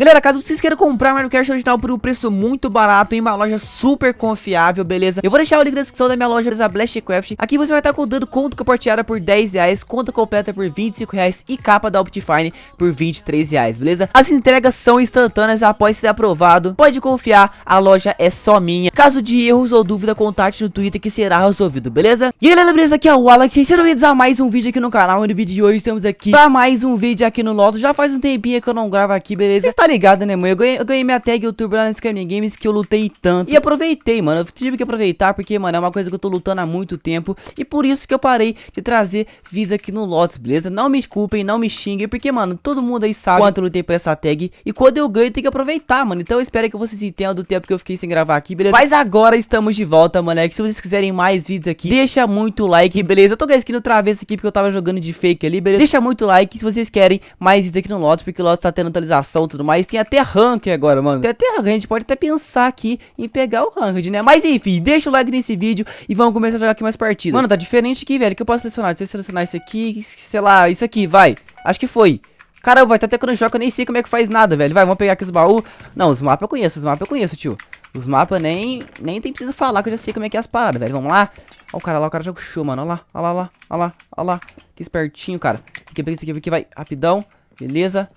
Galera, caso vocês queiram comprar Minecraft original por um preço muito barato em uma loja super confiável, beleza? Eu vou deixar o link na descrição da minha loja, a Craft. Aqui você vai estar contando conta compartilhada por 10 reais, conta completa por 25 reais e capa da Optifine por 23 reais, beleza? As entregas são instantâneas após ser aprovado. Pode confiar, a loja é só minha. Caso de erros ou dúvida, contate no Twitter que será resolvido, beleza? E aí, galera, beleza? Aqui é o Alex. E sejam bem-vindos a mais um vídeo aqui no canal. E no vídeo de hoje estamos aqui para mais um vídeo aqui no Loto. Já faz um tempinho que eu não gravo aqui, beleza? Está ligado, né, mãe Eu ganhei, eu ganhei minha tag YouTuber lá na Scania Games que eu lutei tanto. E aproveitei, mano. Eu tive que aproveitar porque, mano, é uma coisa que eu tô lutando há muito tempo. E por isso que eu parei de trazer visa aqui no Lotus, beleza? Não me desculpem, não me xinguem, porque, mano, todo mundo aí sabe quanto eu lutei por essa tag. E quando eu ganho, tem que aproveitar, mano. Então eu espero que vocês entendam do tempo que eu fiquei sem gravar aqui, beleza? Mas agora estamos de volta, moleque. Se vocês quiserem mais vídeos aqui, deixa muito like, beleza? Eu tô com a skin no travesso aqui porque eu tava jogando de fake ali, beleza? Deixa muito like se vocês querem mais vídeos aqui no Lotus, porque o Lotus tá tendo atualização e tudo mais. Mas tem até ranking agora, mano. Tem até ranking, a gente pode até pensar aqui em pegar o ranked, né? Mas enfim, deixa o like nesse vídeo e vamos começar a jogar aqui mais partidas. Mano, tá diferente aqui, velho. que eu posso selecionar? Se eu selecionar isso aqui, sei lá, isso aqui, vai. Acho que foi. Caramba, vai tá até quando jogo eu nem sei como é que faz nada, velho. Vai, vamos pegar aqui os baús. Não, os mapas eu conheço, os mapas eu conheço, tio. Os mapas nem, nem tem preciso falar que eu já sei como é que é as paradas, velho. Vamos lá. Ó o cara lá, o cara já show, mano. Ó lá, ó lá, ó lá, ó lá, ó lá. Que espertinho, cara. Aqui, isso aqui, aqui, vai. Rapidão. Beleza.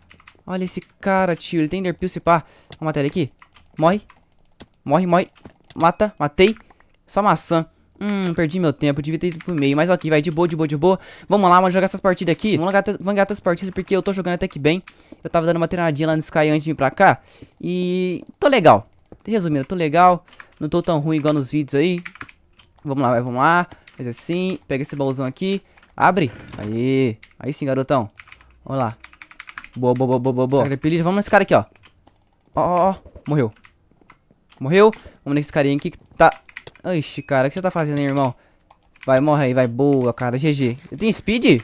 Olha esse cara, tio. Ele tem enderpeel, se pá. Vamos matar ele aqui. Morre. Morre, morre. Mata. Matei. Só maçã. Hum, perdi meu tempo, devia ter ido pro meio, mas ok, vai, de boa, de boa, de boa. Vamos lá, vamos jogar essas partidas aqui. Vamos jogar, vangar essas partidas, porque eu tô jogando até que bem. Eu tava dando uma treinadinha lá no Sky antes de vir pra cá. E tô legal. Resumindo, tô legal. Não tô tão ruim igual nos vídeos aí. Vamos lá, vai, vamos lá. Faz assim, pega esse baúzão aqui. Abre. Aí, aí sim, garotão. Vamos lá. Boa, boa, boa, boa, boa. vamos nesse cara aqui, ó. Ó, ó, ó. Morreu. Morreu. Vamos nesse carinha aqui que tá... Ixi, cara, o que você tá fazendo aí, irmão? Vai, morre aí, vai. Boa, cara. GG. Ele tem speed?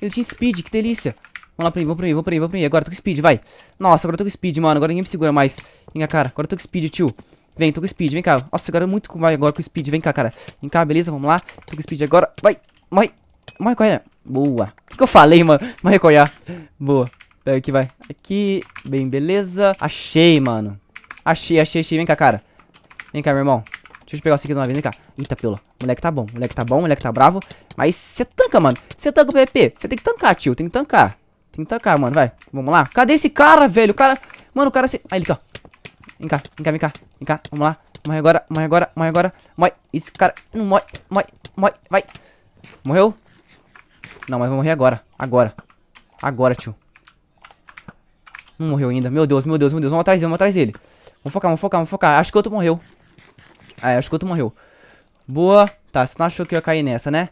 Ele tinha speed, que delícia. Vamos lá pra mim, vamos pra mim, vamos pra mim, vamos pra mim. Agora tô com speed, vai. Nossa, agora tô com speed, mano. Agora ninguém me segura mais. Vem cá, cara. Agora tô com speed, tio. Vem, tô com speed, vem cá. Nossa, agora é muito vai agora com speed. Vem cá, cara. Vem cá, beleza, vamos lá. Tô com speed agora. Vai, vai. Vai, corre. Boa que eu falei, mano? Vai recolher. Boa. Pega aqui, vai. Aqui. Bem, beleza. Achei, mano. Achei, achei, achei. Vem cá, cara. Vem cá, meu irmão. Deixa eu pegar o aqui de uma vez. Vem cá. Eita, tá pelo. Moleque tá bom. Moleque tá bom. Moleque tá bravo. Mas você tanca, mano. Você tanca o PP. Você tem que tancar, tio. Tem que tancar. Tem que tancar, mano. Vai. Vamos lá. Cadê esse cara, velho? O cara... Mano, o cara se... Aí, ele ó, Vem cá, vem cá, vem cá. Vem cá. Vamos lá. Morre agora, morre agora, morre agora. Morre. Esse cara... Morre, morre, morre. Vai. Morreu? Não, mas vai morrer agora. Agora. Agora, tio. Não morreu ainda. Meu Deus, meu Deus, meu Deus. Vamos atrás dele, vamos atrás dele. Vamos focar, vamos focar, vamos focar. Acho que o outro morreu. Ah, é, acho que o outro morreu. Boa. Tá, você não achou que eu ia cair nessa, né?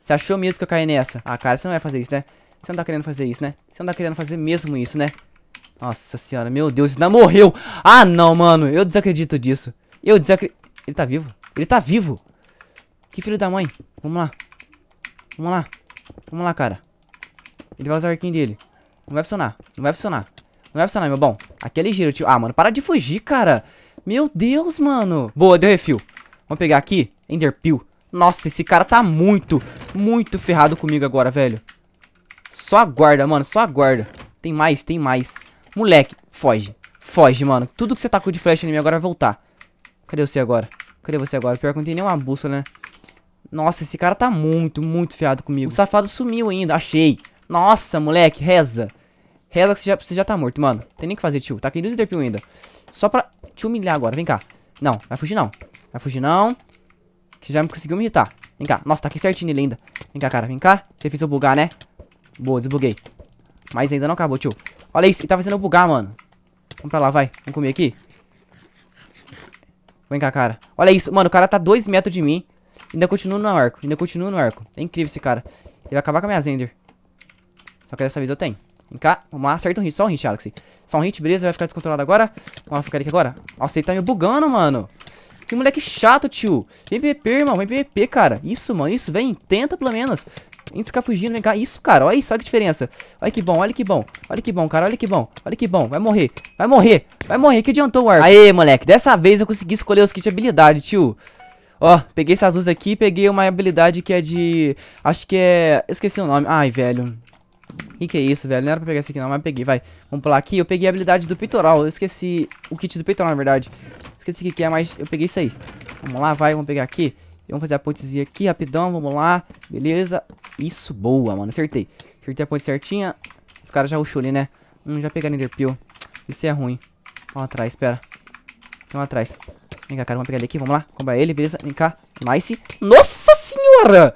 Você achou mesmo que eu ia cair nessa? Ah, cara, você não vai fazer isso, né? Você não tá querendo fazer isso, né? Você não tá querendo fazer mesmo isso, né? Nossa senhora, meu Deus, ainda morreu. Ah, não, mano. Eu desacredito disso. Eu desacredito. Ele tá vivo. Ele tá vivo. Que filho da mãe. Vamos lá. Vamos lá. Vamos lá, cara. Ele vai usar o arquinho dele. Não vai funcionar. Não vai funcionar. Não vai funcionar, meu bom. Aqui é ligeiro, tio. Ah, mano, para de fugir, cara. Meu Deus, mano. Boa, deu refil. Vamos pegar aqui. Enderpeel. Nossa, esse cara tá muito, muito ferrado comigo agora, velho. Só aguarda, mano. Só aguarda. Tem mais, tem mais. Moleque, foge. Foge, mano. Tudo que você tacou de flash em mim agora vai voltar. Cadê você agora? Cadê você agora? Pior que não tem nenhuma bússola, né? Nossa, esse cara tá muito, muito fiado comigo. O safado sumiu ainda, achei. Nossa, moleque, reza. Reza que você já, você já tá morto, mano. Tem nem o que fazer, tio. Tá aqui no Enderpeel ainda. Só pra te humilhar agora, vem cá. Não, vai fugir não. Vai fugir não. Você já me conseguiu me irritar. Vem cá. Nossa, tá aqui certinho ele ainda. Vem cá, cara, vem cá. Você fez eu bugar, né? Boa, desbuguei. Mas ainda não acabou, tio. Olha isso, ele tá fazendo eu bugar, mano. Vamos pra lá, vai. Vamos comer aqui. Vem cá, cara. Olha isso, mano, o cara tá dois metros de mim. Ainda continua no arco. Ainda continua no arco. É incrível esse cara. Ele vai acabar com a minha Zender. Só que dessa vez eu tenho. Vem cá. Vamos lá. Acerta um hit. Só um hit, Alex. Só um hit. Beleza. Vai ficar descontrolado agora. Vamos ficar aqui agora. Nossa, ele tá me bugando, mano. Que moleque chato, tio. Vem PVP, irmão. Vem PVP, cara. Isso, mano. Isso. Vem. Tenta, pelo menos. Antes de ficar fugindo. Vem cá. Isso, cara. Olha isso. Olha que diferença. Olha que bom. Olha que bom. Olha que bom, cara. Olha que bom. Olha que bom. Vai morrer. Vai morrer. Vai morrer. Que adiantou o arco. Aê, moleque. Dessa vez eu consegui escolher os kits de habilidade, tio. Ó, peguei essas duas aqui e peguei uma habilidade que é de... Acho que é... Esqueci o nome. Ai, velho. Que que é isso, velho? Não era pra pegar esse aqui não, mas peguei, vai. Vamos pular aqui. Eu peguei a habilidade do peitoral. Eu esqueci o kit do peitoral, na verdade. Esqueci o que é, mas eu peguei isso aí. Vamos lá, vai. Vamos pegar aqui. Vamos fazer a pontezinha aqui, rapidão. Vamos lá. Beleza. Isso, boa, mano. Acertei. Acertei a ponte certinha. Os caras já rushou ali, né? Hum, já pegaram Enderpeel. Isso é ruim. Vamos atrás, espera. Vamos atrás. Vem cá, cara, vamos pegar ele aqui, vamos lá. Combar ele, beleza. Vem cá. Nice. Nossa senhora!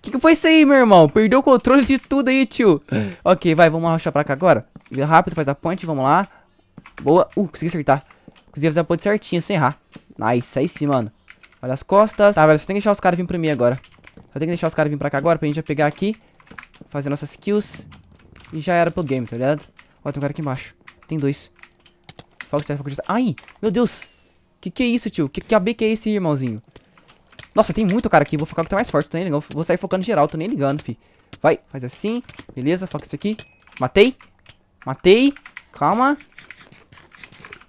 Que que foi isso aí, meu irmão? Perdeu o controle de tudo aí, tio. ok, vai, vamos arrochar pra cá agora. Vem rápido, faz a ponte, vamos lá. Boa. Uh, consegui acertar. Consegui fazer a ponte certinha, sem errar. Nice, aí sim, mano. Olha as costas. Tá, velho, só tem que deixar os caras virem pra mim agora. Só tem que deixar os caras virem pra cá agora pra gente já pegar aqui. Fazer nossas kills. E já era pro game, tá ligado? Ó, tem um cara aqui embaixo. Tem dois. Foco de foco de Ai, meu Deus. Que que é isso, tio? Que, que AB que é esse, irmãozinho? Nossa, tem muito cara aqui. Vou focar que tá mais forte, tô nem ligando. Vou sair focando geral, tô nem ligando, fi. Vai, faz assim. Beleza, foca isso aqui. Matei. Matei. Calma.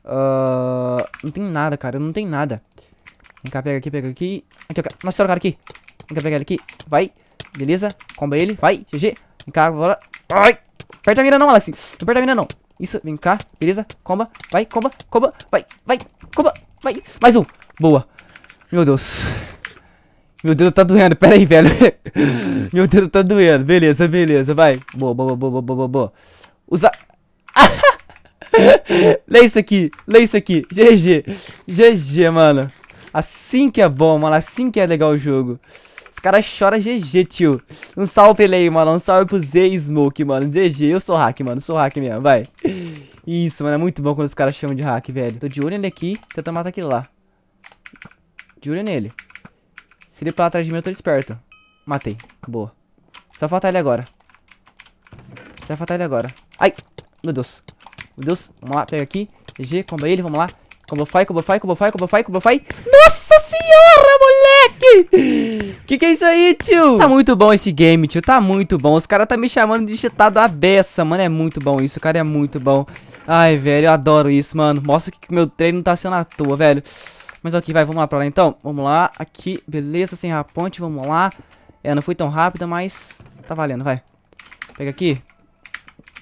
Uh, não tem nada, cara. Não tem nada. Vem cá, pega aqui, pega aqui. Aqui, aqui. Nossa o cara aqui. Vem cá, pega ele aqui. Vai. Beleza. Comba ele. Vai. GG. Vem cá, bora. Ai. Aperta a mira não, Alex. Não aperta a mira não. Isso, vem cá. Beleza. Comba. Vai, comba, comba. Vai, vai, comba. Vai, mais um. Boa. Meu Deus. Meu dedo tá doendo, pera aí, velho. Meu dedo tá doendo. Beleza, beleza, vai. Boa, boa, boa, boa, boa, boa. Usar... Lê isso aqui, lê isso aqui. GG. GG, mano. Assim que é bom, mano. Assim que é legal o jogo. Os caras choram GG, tio. Um salve ele aí, mano. Um salve pro Z Smoke, mano. GG. Eu sou hack, mano. Sou hack mesmo, vai. Isso, mano, é muito bom quando os caras chamam de hack, velho. Tô de olho nele aqui, tenta matar aquele lá. De olho nele. Se ele pular atrás de mim, eu tô esperto. Matei. Boa. Só faltar ele agora. Só faltar ele agora. Ai! Meu Deus. Meu Deus. Vamos lá, pega aqui. G, comba ele, vamos lá. Combo fai, combo fai, combo fai, combo fai, combo fai. Nossa que que é isso aí, tio? Tá muito bom esse game, tio. Tá muito bom. Os caras tá me chamando de cheatado à beça, mano. É muito bom isso, cara. É muito bom. Ai, velho, eu adoro isso, mano. Mostra que meu treino tá sendo à toa, velho. Mas ok, vai, vamos lá pra lá então. Vamos lá, aqui, beleza, sem a ponte, vamos lá. É, não foi tão rápida, mas tá valendo, vai. Pega aqui.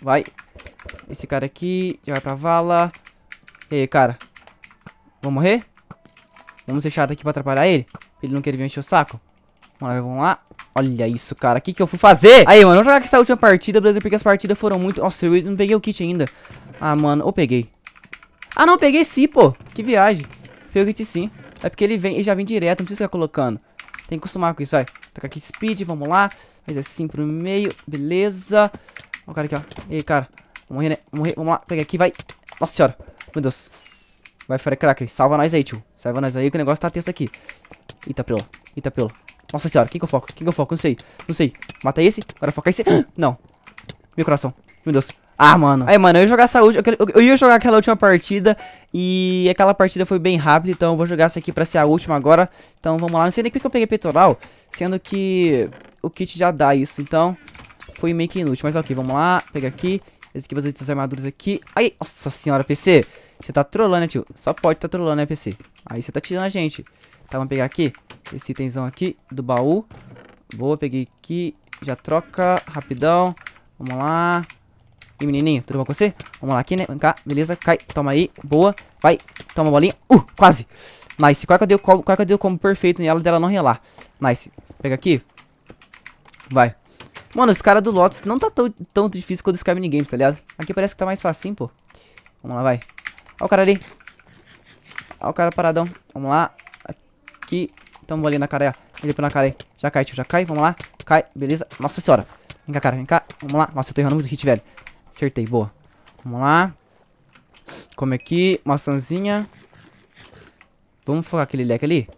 Vai. Esse cara aqui, já vai pra vala. E aí, cara? vou morrer? Vamos deixar daqui pra atrapalhar ele? ele não queria vir encher o saco. lá, vamos lá. Olha isso, cara. O que, que eu fui fazer? Aí, mano, vamos jogar com essa última partida, beleza? Porque as partidas foram muito... Nossa, eu não peguei o kit ainda. Ah, mano. Ou peguei. Ah, não. Peguei sim, pô. Que viagem. Peguei o kit sim. É porque ele vem ele já vem direto. Não precisa ficar colocando. Tem que acostumar com isso, vai. Toca aqui speed. Vamos lá. Faz assim pro meio. Beleza. Ó o cara aqui, ó. Ei, cara. Vou morrer, né? Vou morrer. Vamos lá. Pega aqui, vai. Nossa senhora. Meu Deus. Vai, Firecracker. Salva nós aí, tio. Saiba nós aí que o negócio tá tenso aqui. Eita, pelo. Eita, pelo. Nossa senhora, quem que eu foco? Quem que eu foco? Não sei. Não sei. Mata esse. Agora foca esse. Não. Meu coração. Meu Deus. Ah, mano. Aí, mano, eu ia jogar essa última. Eu, eu, ia jogar aquela última partida. E aquela partida foi bem rápida. Então eu vou jogar essa aqui pra ser a última agora. Então vamos lá. Não sei nem por que eu peguei peitoral. Sendo que o kit já dá isso. Então foi meio que inútil. Mas ok, vamos lá. Pega aqui. Esse aqui, as armaduras aqui. Ai, nossa senhora, PC. Você tá trollando, né, tio? Só pode tá trollando, né, PC? Aí você tá tirando a gente. Tá, vamos pegar aqui. Esse itemzão aqui do baú. Boa, peguei aqui. Já troca. Rapidão. Vamos lá. E menininho, tudo bom com você? Vamos lá aqui, né? Vem cá, beleza, cai, toma aí, boa, vai, toma bolinha, uh, quase Nice, qual que eu dei o combo, que eu dei o combo perfeito nela dela não relar Nice, pega aqui Vai Mano, esse cara do Lotus não tá tão, tão difícil quanto os Sky Games, tá ligado? Aqui parece que tá mais facinho, pô Vamos lá, vai Olha o cara ali. Olha o cara paradão. Vamos lá. Aqui. Tamo então, ali na cara, ó. Ele pela cara aí. Já cai, tio. Já cai. Vamos lá. Cai. Beleza. Nossa senhora. Vem cá, cara. Vem cá. Vamos lá. Nossa, eu tô errando muito hit, velho. Acertei. Boa. Vamos lá. Come aqui. Maçãzinha. Vamos focar aquele leque ali.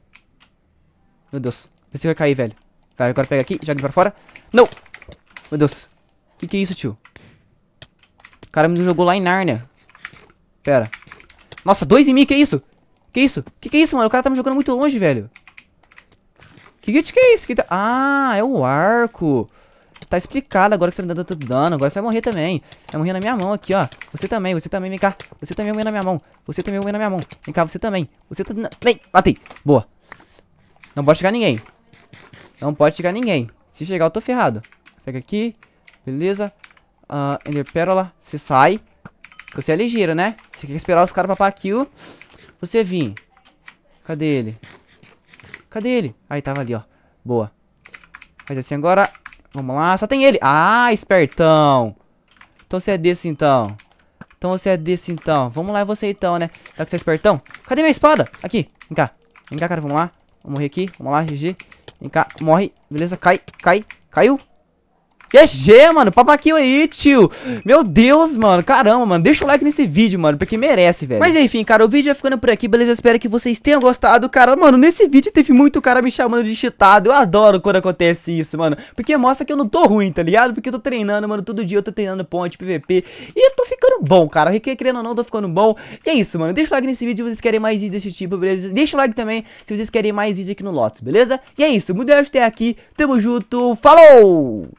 Meu Deus. você vai cair, velho. Vai, agora pega aqui. Joga pra fora. Não. Meu Deus. Que que é isso, tio? O cara me jogou lá em Nárnia. Pera. Nossa, dois em mim, que isso? Que isso? Que que é isso, mano? O cara tá me jogando muito longe, velho. Que que, que é isso? Que tá... Ah, é o arco. Tá explicado agora que você tá me dando tanto dano. Agora você vai morrer também. Vai morrer na minha mão aqui, ó. Você também, você também, vem cá. Você também vai é morrer na minha mão. Você também vai é morrer na minha mão. Vem cá, você também. Você também. Tá vem, matei. Boa. Não pode chegar ninguém. Não pode chegar ninguém. Se chegar, eu tô ferrado. Pega aqui. Beleza. Uh, Ender Pérola. Você sai. Você é ligeiro, né? Você quer esperar os caras papar kill. Você vim. Cadê ele? Cadê ele? Aí, tava ali, ó. Boa. Faz assim agora. Vamos lá. Só tem ele. Ah, espertão. Então você é desse, então. Então você é desse, então. Vamos lá, é você, então, né? Já que você é espertão. Cadê minha espada? Aqui. Vem cá. Vem cá, cara. Vamos lá. Vamos morrer aqui. Vamos lá, GG. Vem cá. Morre. Beleza. Cai. Cai. Caiu. GG, é mano, papaquinho aí, tio Meu Deus, mano, caramba, mano Deixa o like nesse vídeo, mano, porque merece, velho Mas enfim, cara, o vídeo vai ficando por aqui, beleza? Espero que vocês tenham gostado, cara Mano, nesse vídeo teve muito cara me chamando de cheatado Eu adoro quando acontece isso, mano Porque mostra que eu não tô ruim, tá ligado? Porque eu tô treinando, mano, todo dia eu tô treinando ponte, PVP E eu tô ficando bom, cara Porque querendo ou não, eu tô ficando bom E é isso, mano, deixa o like nesse vídeo se vocês querem mais vídeos desse tipo, beleza? Deixa o like também se vocês querem mais vídeos aqui no Lotus, beleza? E é isso, muito obrigado por ter aqui Tamo junto, falou!